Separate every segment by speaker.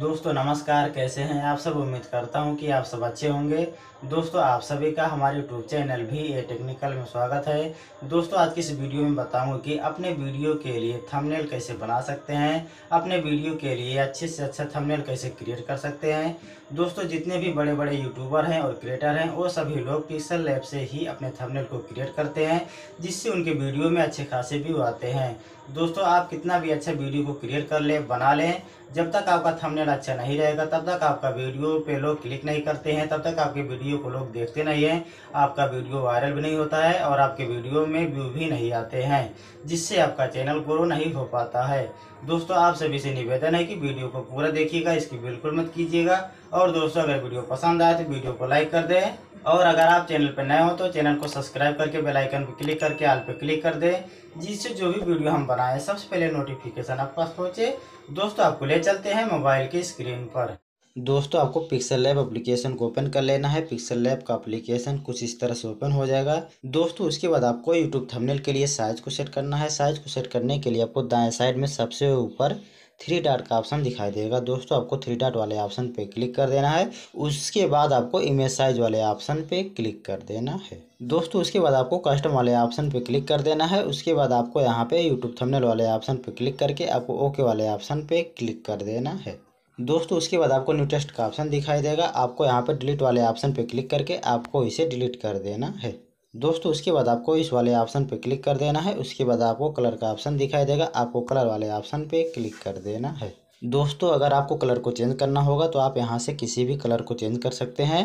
Speaker 1: दोस्तों नमस्कार कैसे हैं आप सब उम्मीद करता हूं कि आप सब अच्छे होंगे दोस्तों आप सभी का हमारे यूट्यूब चैनल भी ए टेक्निकल में स्वागत है दोस्तों आज की इस वीडियो में बताऊंगा कि अपने वीडियो के लिए थंबनेल कैसे बना सकते हैं अपने वीडियो के लिए अच्छे से अच्छा थंबनेल कैसे क्रिएट कर सकते हैं दोस्तों जितने भी बड़े बड़े यूट्यूबर हैं और क्रिएटर हैं वो सभी लोग पिक्सल लैब से ही अपने थंबनेल को क्रिएट करते हैं जिससे उनके वीडियो में अच्छे खासे व्यू आते हैं दोस्तों आप कितना भी अच्छा वीडियो को क्रिएट कर लें बना लें जब तक आपका थंबनेल अच्छा नहीं रहेगा तब तक आपका वीडियो पे लोग क्लिक नहीं करते हैं तब तक आपके वीडियो को लोग देखते नहीं हैं आपका वीडियो वायरल भी नहीं होता है और आपके वीडियो में व्यू भी नहीं आते हैं जिससे आपका चैनल ग्रो नहीं हो पाता है दोस्तों आप सभी से निवेदन है कि वीडियो को पूरा देखिएगा इसकी बिल्कुल मत कीजिएगा और दोस्तों अगर वीडियो पसंद आए तो वीडियो को लाइक कर दें और अगर आप चैनल पर नए हो तो चैनल को सब्सक्राइब करके बेल आइकन पर क्लिक करके आल पर क्लिक कर दें जिससे जो भी वीडियो हम बनाएं सबसे पहले नोटिफिकेशन आप पास पहुँचे दोस्तों आपको ले चलते हैं मोबाइल की स्क्रीन पर दोस्तों आपको पिक्सल लैब एप्लीकेशन को ओपन कर लेना है पिक्सल लैब का एप्लीकेशन कुछ इस तरह से ओपन हो जाएगा दोस्तों उसके बाद आपको यूट्यूब थंबनेल के लिए साइज को सेट करना है साइज को सेट करने के लिए आपको दाएं साइड में सबसे ऊपर थ्री डॉट का ऑप्शन दिखाई देगा दोस्तों आपको थ्री डॉट वाले ऑप्शन पे क्लिक कर देना है उसके बाद आपको इमेज साइज वाले ऑप्शन पे क्लिक कर देना है दोस्तों उसके बाद आपको कस्टम वाले ऑप्शन पे क्लिक कर देना है उसके बाद आपको यहाँ पे यूट्यूब थंबनेल वाले ऑप्शन पे क्लिक करके आपको ओके वाले ऑप्शन पे क्लिक कर देना है दोस्तों उसके बाद आपको न्यू टेस्ट का ऑप्शन दिखाई देगा आपको यहाँ पे डिलीट वाले ऑप्शन पे क्लिक करके आपको इसे डिलीट कर देना है दोस्तों उसके बाद आपको इस वाले ऑप्शन पे क्लिक कर देना है उसके बाद आपको कलर का ऑप्शन दिखाई देगा आपको कलर वाले ऑप्शन पे क्लिक कर देना है दोस्तों अगर आपको कलर को चेंज करना होगा तो आप यहाँ से किसी भी कलर को चेंज कर सकते हैं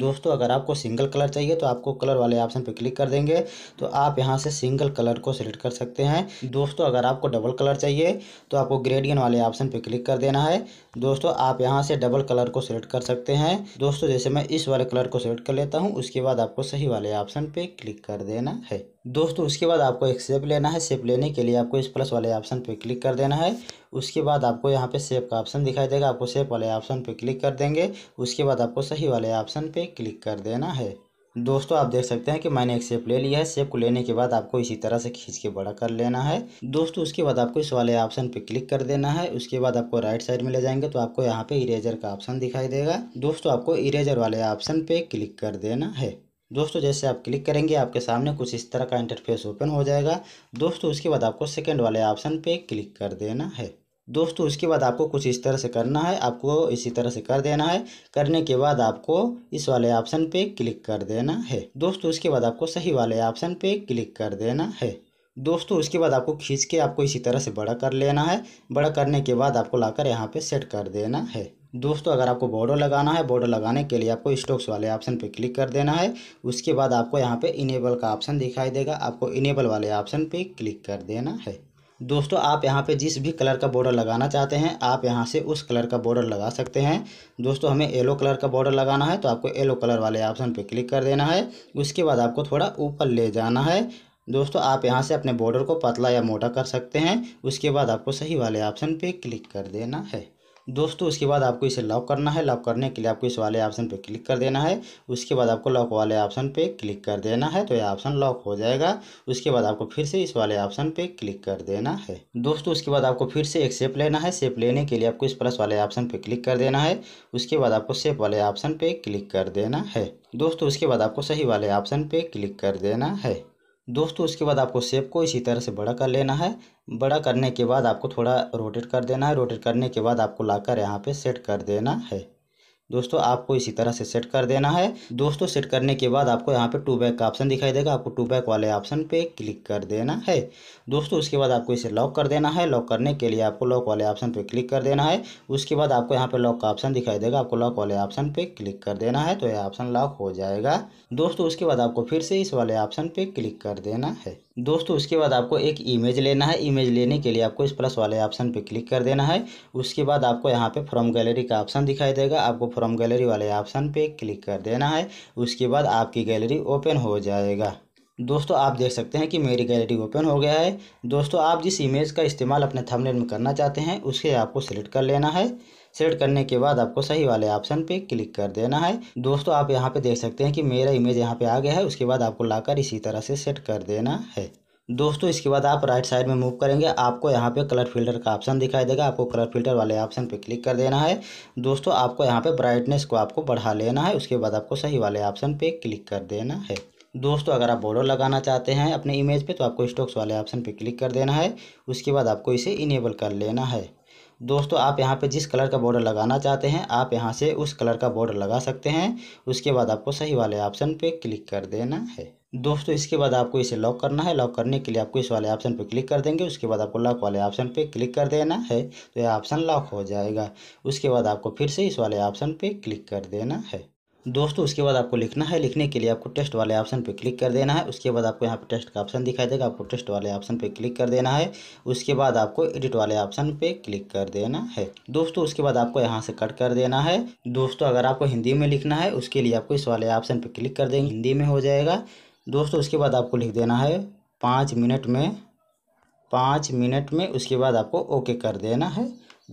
Speaker 1: दोस्तों अगर आपको सिंगल कलर चाहिए तो आपको कलर वाले ऑप्शन पर क्लिक कर देंगे तो आप यहाँ से सिंगल कलर को सेलेक्ट कर सकते हैं दोस्तों अगर आपको डबल कलर चाहिए तो आपको ग्रेडियन वाले ऑप्शन पर क्लिक कर देना है दोस्तों आप यहाँ से डबल कलर को सेलेक्ट कर सकते हैं दोस्तों जैसे मैं इस वाले कलर को सेलेक्ट कर लेता हूँ उसके बाद आपको सही वाले ऑप्शन पर क्लिक कर देना है दोस्तों उसके बाद आपको एक सेप लेना है सेप लेने के लिए आपको इस प्लस वाले ऑप्शन पे क्लिक कर देना है उसके बाद आपको यहाँ पे सेप का ऑप्शन दिखाई देगा आपको सेप वाले ऑप्शन पे क्लिक कर देंगे उसके बाद आपको सही वाले ऑप्शन पे क्लिक कर देना है दोस्तों आप देख सकते हैं कि मैंने एक सेप ले लिया है सेप को लेने के बाद आपको इसी तरह से खींच के बड़ा कर लेना है दोस्तों उसके बाद आपको इस वाले ऑप्शन पे क्लिक कर देना है उसके बाद आपको राइट साइड में ले जाएंगे तो आपको यहाँ पे इरेजर का ऑप्शन दिखाई देगा दोस्तों आपको इरेजर वाले ऑप्शन पे क्लिक कर देना है दोस्तों जैसे आप क्लिक करेंगे आपके सामने कुछ इस तरह का इंटरफेस ओपन हो जाएगा दोस्तों उसके बाद आपको सेकेंड वाले ऑप्शन पे क्लिक कर देना है दोस्तों उसके बाद आपको कुछ इस तरह से करना है आपको इसी तरह से कर देना है करने के बाद आपको इस वाले ऑप्शन पे क्लिक कर देना है दोस्तों उसके बाद आपको सही वाले ऑप्शन पे क्लिक कर देना है दोस्तों उसके बाद आपको खींच के आपको इसी तरह से बड़ा कर लेना है बड़ा करने के बाद आपको लाकर यहाँ पे सेट कर देना है दोस्तों अगर आपको बॉर्डर लगाना है बॉर्डर लगाने के लिए आपको स्टोक्स वाले ऑप्शन पर क्लिक कर देना है उसके बाद आपको यहाँ पे इनेबल का ऑप्शन दिखाई देगा आपको इनेबल वाले ऑप्शन पे क्लिक कर देना है दोस्तों आप यहाँ पे जिस भी कलर का बॉर्डर लगाना चाहते हैं आप यहाँ से उस कलर का बॉर्डर लगा सकते हैं दोस्तों हमें येलो कलर का बॉर्डर लगाना है तो आपको येलो कलर वाले ऑप्शन पर क्लिक कर देना है उसके बाद आपको थोड़ा ऊपर ले जाना है दोस्तों आप यहाँ से अपने बॉर्डर को पतला या मोटा कर सकते हैं उसके बाद आपको सही वाले ऑप्शन पे क्लिक कर देना है दोस्तों उसके बाद आपको इसे लॉक करना है लॉक करने के लिए आपको इस वाले ऑप्शन पे क्लिक कर देना है उसके बाद आपको लॉक वाले ऑप्शन पे क्लिक कर देना है तो यह ऑप्शन लॉक हो जाएगा उसके बाद आपको फिर से इस वाले ऑप्शन पे क्लिक कर देना है दोस्तों उसके बाद आपको फिर से एक सेप लेना है सेप लेने के लिए आपको इस प्लस वाले ऑप्शन पर क्लिक कर देना है उसके बाद आपको सेप वाले ऑप्शन पर क्लिक कर देना है दोस्तों उसके बाद आपको सही वाले ऑप्शन पर क्लिक कर देना है दोस्तों उसके बाद आपको सेब को इसी तरह से बड़ा कर लेना है बड़ा करने के बाद आपको थोड़ा रोटेट कर देना है रोटेट करने के बाद आपको लाकर यहाँ पे सेट कर देना है दोस्तों आपको इसी तरह से सेट कर देना है दोस्तों सेट करने के बाद आपको यहाँ पे टू बैक का ऑप्शन दिखाई देगा आपको टू बैक वाले ऑप्शन पे क्लिक कर देना है दोस्तों उसके बाद आपको इसे लॉक कर देना है लॉक करने के लिए आपको लॉक वाले ऑप्शन पे क्लिक कर देना है उसके बाद आपको यहाँ पे लॉक का ऑप्शन दिखाई देगा आपको लॉक वाले ऑप्शन पे क्लिक कर देना है तो यह ऑप्शन लॉक हो जाएगा दोस्तों उसके बाद आपको फिर से इस वाले ऑप्शन पर क्लिक कर देना है दोस्तों उसके बाद आपको एक इमेज लेना है इमेज लेने के लिए आपको इस प्लस वाले ऑप्शन पे क्लिक कर देना है उसके बाद आपको यहाँ पे फ्रॉम गैलरी का ऑप्शन दिखाई देगा आपको फ्रॉम गैलरी वाले ऑप्शन पे क्लिक कर देना है उसके बाद आपकी गैलरी ओपन हो जाएगा दोस्तों आप देख सकते हैं कि मेरी गैलरी ओपन हो गया है दोस्तों आप जिस इमेज का इस्तेमाल अपने थंबनेल में करना चाहते हैं उसे आपको सेलेक्ट कर लेना है सेट करने के बाद आपको सही वाले ऑप्शन पे क्लिक कर देना है दोस्तों आप यहाँ पे देख सकते हैं कि मेरा इमेज यहाँ पे आ गया है उसके बाद आपको लाकर इसी तरह से सेट कर देना है दोस्तों इसके बाद आप राइट साइड में मूव करेंगे आपको यहाँ पे कलर फिल्टर का ऑप्शन दिखाई देगा आपको कलर फिल्टर वाले ऑप्शन पे क्लिक कर देना है दोस्तों आपको यहाँ पे ब्राइटनेस को आपको बढ़ा लेना है उसके बाद आपको सही वाले ऑप्शन पे क्लिक कर देना है दोस्तों अगर आप बॉर्डर लगाना चाहते हैं अपने इमेज पे तो आपको स्टॉक्स वाले ऑप्शन पे क्लिक कर देना है उसके बाद आपको इसे इनेबल कर लेना है दोस्तों आप यहाँ पे जिस कलर का बॉर्डर लगाना चाहते हैं आप यहाँ से उस कलर का बॉर्डर लगा सकते हैं उसके बाद आपको सही वाले ऑप्शन पे क्लिक कर देना है दोस्तों इसके बाद आपको इसे लॉक करना है लॉक करने के लिए आपको इस वाले ऑप्शन पर क्लिक कर देंगे उसके बाद आपको लॉक वाले ऑप्शन पर क्लिक कर देना है तो यह ऑप्शन लॉक हो जाएगा उसके बाद आपको फिर से इस वाले ऑप्शन पर क्लिक कर देना है दोस्तों उसके बाद आपको लिखना है लिखने के लिए आपको टेस्ट वाले ऑप्शन पर क्लिक कर देना है उसके बाद आपको यहाँ पर टेस्ट का ऑप्शन दिखाई देगा आपको टेस्ट वाले ऑप्शन पर क्लिक कर देना है उसके बाद आपको एडिट वाले ऑप्शन पर क्लिक कर देना है दोस्तों उसके बाद आपको यहाँ से कट कर देना है दोस्तों अगर आपको हिंदी में लिखना है उसके लिए आपको इस वाले ऑप्शन पर क्लिक कर देंगे हिंदी में हो जाएगा दोस्तों उसके बाद आपको लिख देना है पाँच मिनट में पाँच मिनट में उसके बाद आपको ओके कर देना है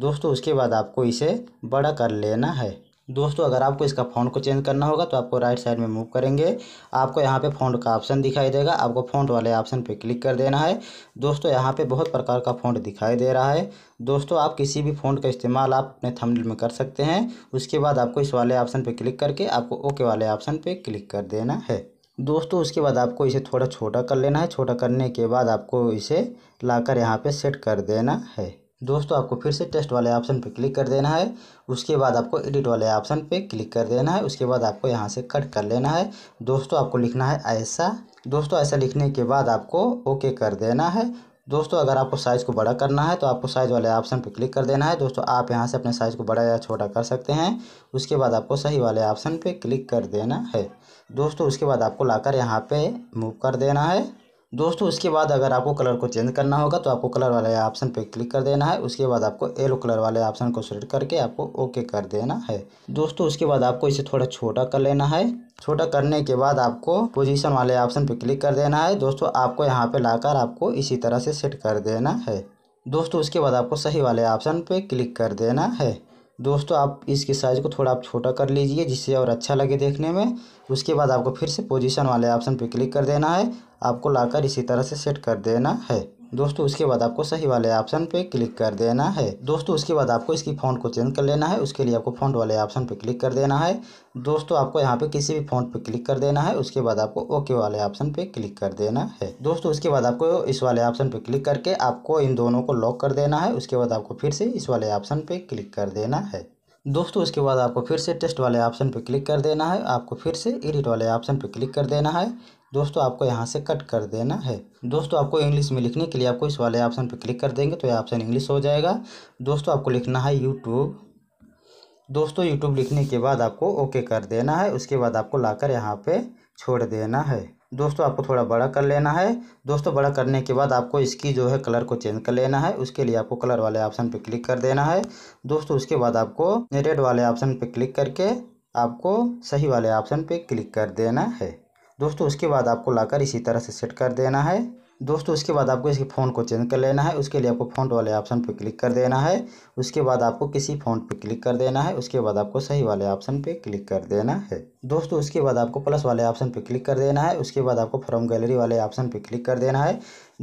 Speaker 1: दोस्तों उसके बाद आपको इसे बड़ा कर लेना है दोस्तों अगर आपको इसका फ़ॉन्ट को चेंज करना होगा तो आपको राइट साइड में मूव करेंगे आपको यहाँ पे फ़ॉन्ट का ऑप्शन दिखाई देगा आपको फ़ॉन्ट वाले ऑप्शन पे क्लिक कर देना है दोस्तों यहाँ पे बहुत प्रकार का फ़ॉन्ट दिखाई दे रहा है दोस्तों आप किसी भी फ़ॉन्ट का इस्तेमाल आप अपने थंबनेल में कर सकते हैं उसके बाद आपको इस वाले ऑप्शन पर क्लिक करके आपको ओके वाले ऑप्शन पर क्लिक कर देना है दोस्तों उसके बाद आपको इसे थोड़ा छोटा कर लेना है छोटा करने के बाद आपको इसे कर यहाँ सेट कर देना है दोस्तों आपको फिर से टेस्ट वाले ऑप्शन पर क्लिक कर देना है उसके बाद आपको एडिट वाले ऑप्शन पर क्लिक कर देना है उसके बाद आपको यहाँ से कट कर लेना है दोस्तों आपको लिखना है ऐसा दोस्तों ऐसा लिखने के बाद आपको ओके कर देना है दोस्तों अगर आपको साइज़ को बड़ा करना है तो आपको साइज़ वाले ऑप्शन पर क्लिक कर देना है दोस्तों आप यहाँ से अपने साइज़ को बड़ा या छोटा कर सकते हैं उसके बाद आपको सही वाले ऑप्शन पर क्लिक कर देना है दोस्तों उसके बाद आपको लाकर यहाँ पे मूव कर देना है दोस्तों उसके बाद अगर आपको कलर को चेंज करना होगा तो आपको कलर वाले ऑप्शन पे क्लिक कर देना है उसके बाद आपको येलो कलर वाले ऑप्शन को सिलेक्ट करके आपको ओके कर देना है दोस्तों उसके बाद आपको इसे थोड़ा छोटा कर लेना है छोटा करने के बाद आपको पोजीशन वाले ऑप्शन पे क्लिक कर देना है दोस्तों आपको यहाँ पे लाकर आपको इसी तरह से सेट कर देना है दोस्तों उसके बाद आपको सही वाले ऑप्शन पे क्लिक कर देना है दोस्तों आप इसके साइज़ को थोड़ा आप छोटा कर लीजिए जिससे और अच्छा लगे देखने में उसके बाद आपको फिर से पोजीशन वाले ऑप्शन पे क्लिक कर देना है आपको लाकर इसी तरह से सेट कर देना है दोस्तों उसके बाद आपको सही वाले ऑप्शन पे क्लिक कर देना है दोस्तों उसके बाद आपको इसकी फ़ॉन्ट को चेंज कर लेना है उसके लिए आपको फ़ॉन्ट वाले ऑप्शन पे क्लिक कर देना है दोस्तों आपको यहाँ पे किसी भी फ़ॉन्ट पे क्लिक कर देना है उसके बाद आपको ओके वाले ऑप्शन पे क्लिक कर देना है दोस्तों उसके बाद आपको इस वाले ऑप्शन पे क्लिक करके आपको इन दोनों को लॉक कर देना है उसके बाद आपको फिर से इस वाले ऑप्शन पे क्लिक कर देना है दोस्तों इसके बाद आपको फिर से टेस्ट वाले ऑप्शन पर क्लिक कर देना है आपको फिर से एडिट वाले ऑप्शन पर क्लिक कर देना है दोस्तों आपको यहाँ से कट कर देना है दोस्तों आपको इंग्लिश में लिखने के लिए आपको इस वाले ऑप्शन पर क्लिक कर देंगे तो ये ऑप्शन इंग्लिश हो जाएगा दोस्तों आपको लिखना है यूट्यूब दोस्तों यूट्यूब लिखने के बाद आपको ओके कर देना है उसके बाद आपको कर यहाँ पर छोड़ देना है दोस्तों आपको थोड़ा बड़ा कर लेना है दोस्तों बड़ा करने के बाद आपको इसकी जो है कलर को चेंज कर लेना है उसके लिए आपको कलर वाले ऑप्शन पर क्लिक कर देना है दोस्तों उसके बाद आपको रेड वाले ऑप्शन पर क्लिक करके आपको सही वाले ऑप्शन पर क्लिक कर देना है दोस्तों उसके बाद आपको लाकर इसी तरह से सेट कर देना है दोस्तों उसके बाद आपको इसके फोन को चेंज कर लेना है उसके लिए आपको फ़ॉन्ट वाले ऑप्शन पर क्लिक कर देना है उसके बाद आपको किसी फ़ॉन्ट पर क्लिक कर देना है उसके बाद आपको सही वाले ऑप्शन पर क्लिक कर देना है दोस्तों उसके बाद आपको प्लस वाले ऑप्शन पर क्लिक कर देना है उसके बाद आपको फ्रॉम गैलरी वाले ऑप्शन पर क्लिक कर देना है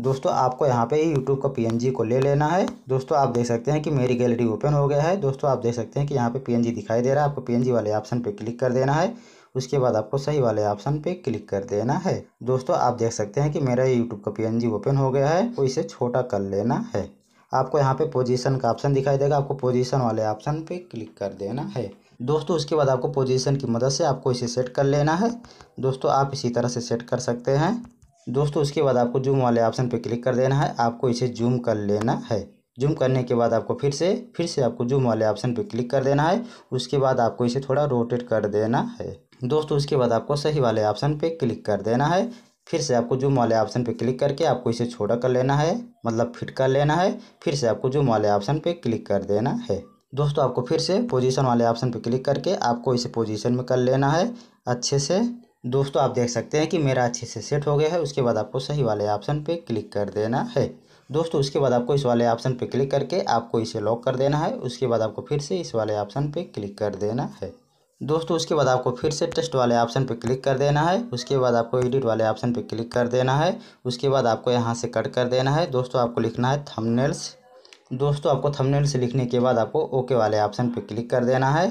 Speaker 1: दोस्तों आपको यहाँ पे ही यूट्यूब का पी को ले लेना है दोस्तों आप देख सकते हैं कि मेरी गैलरी ओपन हो गया है दोस्तों आप देख सकते हैं कि यहाँ पे पी दिखाई दे रहा है आपको पी वाले ऑप्शन पर क्लिक कर देना है उसके बाद आपको सही वाले ऑप्शन पे क्लिक कर देना है दोस्तों आप देख सकते हैं कि मेरा यूट्यूब का पी ओपन हो गया है तो इसे छोटा कर लेना है आपको यहाँ पे पोजीशन का ऑप्शन दिखाई देगा आपको पोजीशन वाले ऑप्शन पे क्लिक कर देना है दोस्तों उसके बाद आपको पोजीशन की मदद से आपको इसे सेट कर लेना है दोस्तों आप इसी तरह से सेट कर सकते हैं दोस्तों उसके बाद आपको जूम वाले ऑप्शन पे क्लिक कर देना है आपको इसे जूम कर लेना है जूम करने के बाद आपको फिर से फिर से आपको जूम वाले ऑप्शन पर क्लिक कर देना है उसके बाद आपको इसे थोड़ा रोटेट कर देना है दोस्तों उसके बाद आपको सही वाले ऑप्शन पे क्लिक कर देना है फिर से आपको जूम वाले ऑप्शन पे क्लिक करके आपको इसे छोटा कर लेना है मतलब फिट कर लेना है फिर से आपको जूम वाले ऑप्शन पे क्लिक कर देना है दोस्तों आपको फिर से पोजीशन वाले ऑप्शन पे क्लिक करके आपको इसे पोजीशन में कर लेना है अच्छे से दोस्तों आप देख सकते हैं कि मेरा अच्छे से सेट हो गया है उसके बाद आपको सही वाले ऑप्शन पर क्लिक कर देना है दोस्तों उसके बाद आपको इस वाले ऑप्शन पर क्लिक करके आपको इसे लॉक कर देना है उसके बाद आपको फिर से इस वाले ऑप्शन पर क्लिक कर देना है दोस्तों उसके बाद आपको फिर से टेस्ट वाले ऑप्शन पर क्लिक कर देना है उसके बाद आपको एडिट वाले ऑप्शन पर क्लिक कर देना है उसके बाद आपको यहाँ से कट कर देना है दोस्तों आपको लिखना है थमनेल्स दोस्तों आपको थंबनेल से लिखने के बाद आपको ओके वाले ऑप्शन पर क्लिक कर देना है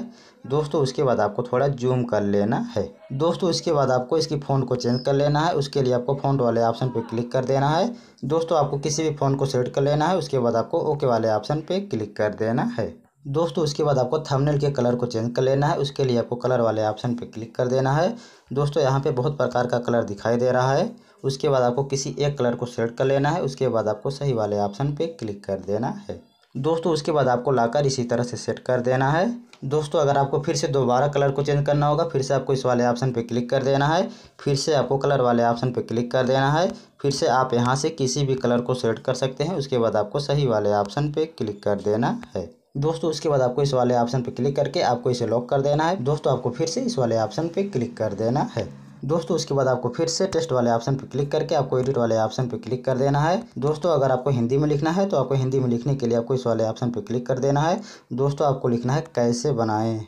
Speaker 1: दोस्तों उसके बाद आपको थोड़ा जूम कर लेना है दोस्तों इसके बाद आपको इसकी फ़ोन को चेंज कर लेना है उसके लिए आपको फोन वाले ऑप्शन पर क्लिक कर देना है दोस्तों आपको किसी भी फोन को सेट कर लेना है उसके बाद आपको ओके वाले ऑप्शन पर क्लिक कर देना है दोस्तों उसके बाद आपको थंबनेल के कलर को चेंज कर लेना है उसके लिए आपको कलर वाले ऑप्शन पे क्लिक कर देना है दोस्तों यहाँ पे बहुत प्रकार का कलर दिखाई दे रहा है उसके बाद आपको किसी एक कलर को सेलेक्ट कर लेना है उसके बाद आपको सही वाले ऑप्शन पे क्लिक कर देना है दोस्तों उसके बाद आपको लाकर इसी तरह से सेट कर देना है दोस्तों अगर आपको फिर से दोबारा कलर को चेंज करना होगा फिर से आपको इस वाले ऑप्शन पे क्लिक कर देना है फिर से आपको कलर वाले ऑप्शन पे क्लिक कर देना है फिर से आप यहाँ से किसी भी कलर को सेट कर सकते हैं उसके बाद आपको सही वाले ऑप्शन पे क्लिक कर देना है दोस्तों उसके बाद आपको इस वाले ऑप्शन पर क्लिक करके आपको इसे लॉक कर देना है दोस्तों आपको फिर से इस वाले ऑप्शन पर क्लिक कर देना है दोस्तों उसके बाद आपको फिर से टेस्ट वाले ऑप्शन पर क्लिक करके आपको एडिट वाले ऑप्शन पर क्लिक कर देना है दोस्तों अगर आपको हिंदी में लिखना है तो आपको हिंदी में लिखने के लिए आपको इस वाले ऑप्शन पर क्लिक कर देना है दोस्तों आपको लिखना है कैसे बनाएं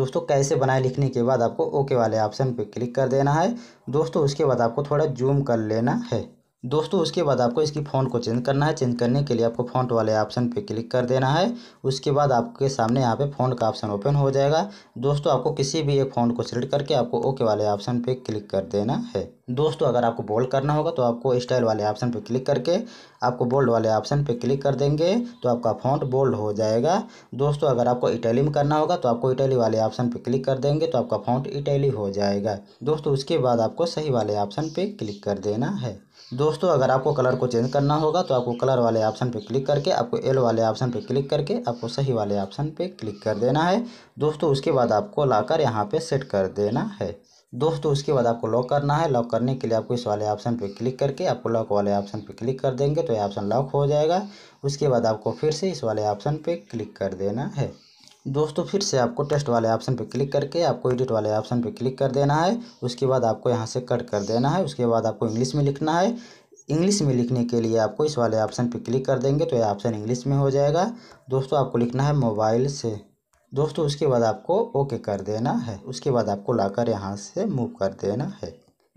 Speaker 1: दोस्तों कैसे बनाए लिखने के बाद आपको ओके वाले ऑप्शन पर क्लिक कर देना है दोस्तों उसके बाद आपको थोड़ा जूम कर लेना है दोस्तों उसके बाद आपको इसकी फ़ॉन्ट को चेंज करना है चेंज करने के लिए आपको फ़ॉन्ट वाले ऑप्शन पे क्लिक कर देना है उसके बाद आपके सामने यहाँ पे फ़ॉन्ट का ऑप्शन ओपन हो जाएगा दोस्तों आपको किसी भी एक फ़ॉन्ट को सिलेक्ट करके आपको ओके वाले ऑप्शन पे क्लिक कर देना है दोस्तों अगर आपको बोल्ड करना होगा तो आपको स्टाइल वाले ऑप्शन पर क्लिक करके आपको बोल्ड वाले ऑप्शन पर क्लिक कर देंगे तो आपका फॉन्ट बोल्ड हो जाएगा दोस्तों अगर आपको इटैली में करना होगा तो आपको इटैली वाले ऑप्शन पर क्लिक कर देंगे तो आपका फॉन्ट इटैली हो जाएगा दोस्तों उसके बाद आपको सही वाले ऑप्शन पर क्लिक कर देना है दोस्तों अगर आपको कलर को चेंज करना होगा तो आपको कलर वाले ऑप्शन पर क्लिक करके आपको एल वाले ऑप्शन पर क्लिक करके आपको सही वाले ऑप्शन पर क्लिक कर देना है दोस्तों उसके बाद आपको लाकर यहाँ पे सेट कर देना है दोस्तों उसके बाद आपको लॉक करना है लॉक करने के लिए आपको इस वाले ऑप्शन पर क्लिक करके आपको लॉक वाले ऑप्शन पर क्लिक कर देंगे तो ये ऑप्शन लॉक हो जाएगा उसके बाद आपको फिर से इस वाले ऑप्शन पर क्लिक कर देना है दोस्तों फिर से आपको टेस्ट वाले ऑप्शन पर क्लिक करके आपको एडिट वाले ऑप्शन पर क्लिक कर देना है उसके बाद आपको यहाँ से कट कर देना है उसके बाद आपको इंग्लिश में लिखना है इंग्लिश में लिखने के लिए आपको इस वाले ऑप्शन पर क्लिक कर देंगे तो यह ऑप्शन इंग्लिश में हो जाएगा दोस्तों आपको लिखना है मोबाइल से दोस्तों उसके बाद आपको ओके कर देना है उसके बाद आपको लाकर यहाँ से मूव कर देना है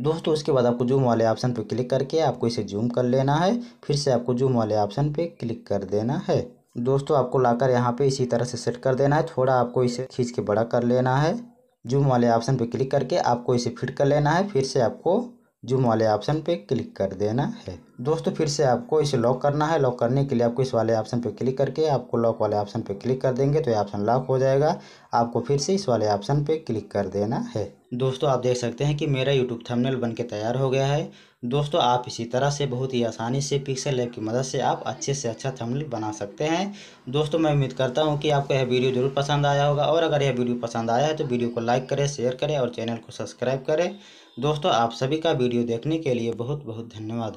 Speaker 1: दोस्तों उसके बाद आपको जूम वाले ऑप्शन पर क्लिक करके आपको इसे जूम कर लेना है फिर से आपको जूम वाले ऑप्शन पर क्लिक कर देना है दोस्तों आपको लाकर यहाँ पे इसी तरह से सेट कर देना है थोड़ा आपको इसे खींच के बड़ा कर लेना है जूम वाले ऑप्शन पर क्लिक करके आपको इसे फिट कर लेना है फिर से आपको जूम वाले ऑप्शन पे क्लिक कर देना है दोस्तों फिर से आपको इसे लॉक करना है लॉक करने के लिए आपको इस वाले ऑप्शन पे क्लिक करके आपको लॉक वाले ऑप्शन पे क्लिक कर देंगे तो ये ऑप्शन लॉक हो जाएगा आपको फिर से इस वाले ऑप्शन पे क्लिक कर देना है दोस्तों आप देख सकते हैं कि मेरा यूट्यूब थंबनेल बन के तैयार हो गया है दोस्तों आप इसी तरह से बहुत ही आसानी से पिक्सल ऐप की मदद से आप अच्छे से अच्छा थंबनेल बना सकते हैं दोस्तों मैं उम्मीद करता हूं कि आपको यह वीडियो ज़रूर पसंद आया होगा और अगर यह वीडियो पसंद आया है तो वीडियो को लाइक करें शेयर करें और चैनल को सब्सक्राइब करें दोस्तों आप सभी का वीडियो देखने के लिए बहुत बहुत धन्यवाद